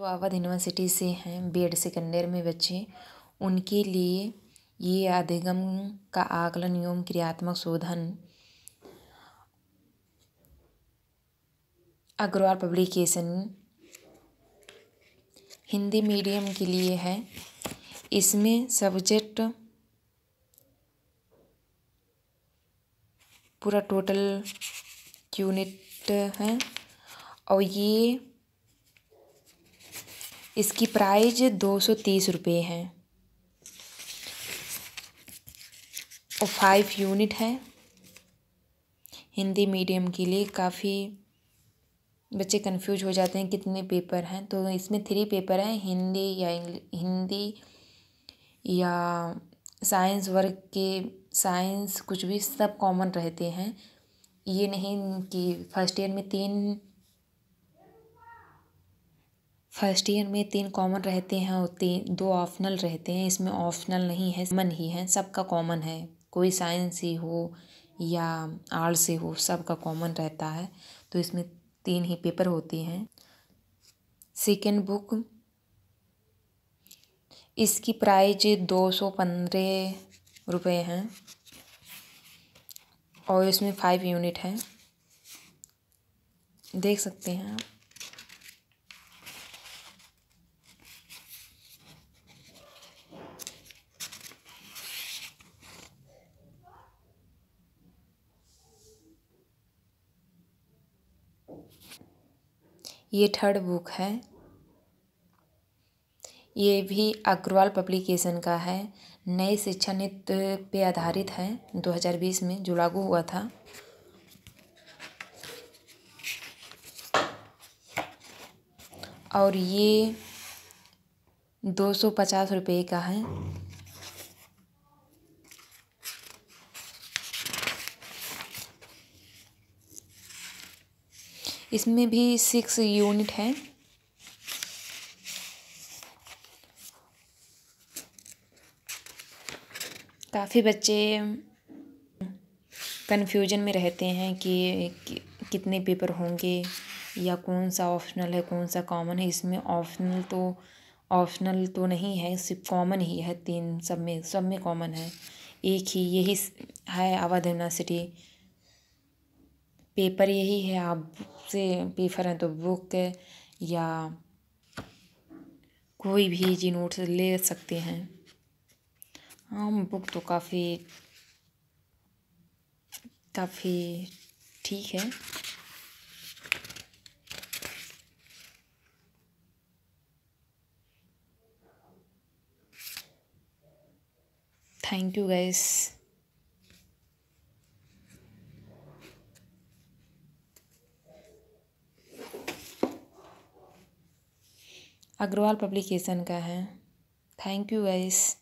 तो अवध यूनिवर्सिटी से हैं बी एड ईयर में बच्चे उनके लिए ये अधिगम का आकलन एवं क्रियात्मक शोधन अग्रवाल पब्लिकेशन हिंदी मीडियम के लिए है इसमें सब्जेक्ट पूरा टोटल यूनिट है और ये इसकी प्राइज दो सौ तीस रुपये है और फाइव यूनिट है हिंदी मीडियम के लिए काफ़ी बच्चे कंफ्यूज हो जाते हैं कितने पेपर हैं तो इसमें थ्री पेपर हैं हिंदी या हिंदी या साइंस वर्क के साइंस कुछ भी सब कॉमन रहते हैं ये नहीं कि फर्स्ट ईयर में तीन फर्स्ट ईयर में तीन कॉमन रहते हैं और तीन दो ऑप्शनल रहते हैं इसमें ऑप्शनल नहीं है मन ही है सबका कॉमन है कोई साइंस ही हो या आर्ट्स ही हो सबका कॉमन रहता है तो इसमें तीन ही पेपर होते हैं सेकेंड बुक इसकी प्राइज दो सौ पंद्रह रुपये हैं और इसमें फाइव यूनिट हैं देख सकते हैं आप ये थर्ड बुक है ये भी अग्रवाल पब्लिकेशन का है नए शिक्षा नीति पे आधारित है 2020 में जो लागू हुआ था और ये दो सौ पचास रुपये का है इसमें भी सिक्स यूनिट है काफ़ी बच्चे कन्फ्यूजन में रहते हैं कि, कितने पेपर होंगे या कौन सा ऑप्शनल है कौन सा कॉमन है इसमें ऑप्शनल तो ऑप्शनल तो नहीं है सिर्फ कॉमन ही है तीन सब में सब में कॉमन है एक ही यही है अवध यूनिवर्सिटी पेपर यही है आप से पेपर हैं तो बुक या कोई भी जी नोट्स ले सकते हैं हम हाँ, बुक तो काफ़ी काफ़ी ठीक है thank you guys Agarwal publication का है थैंक यू गाइस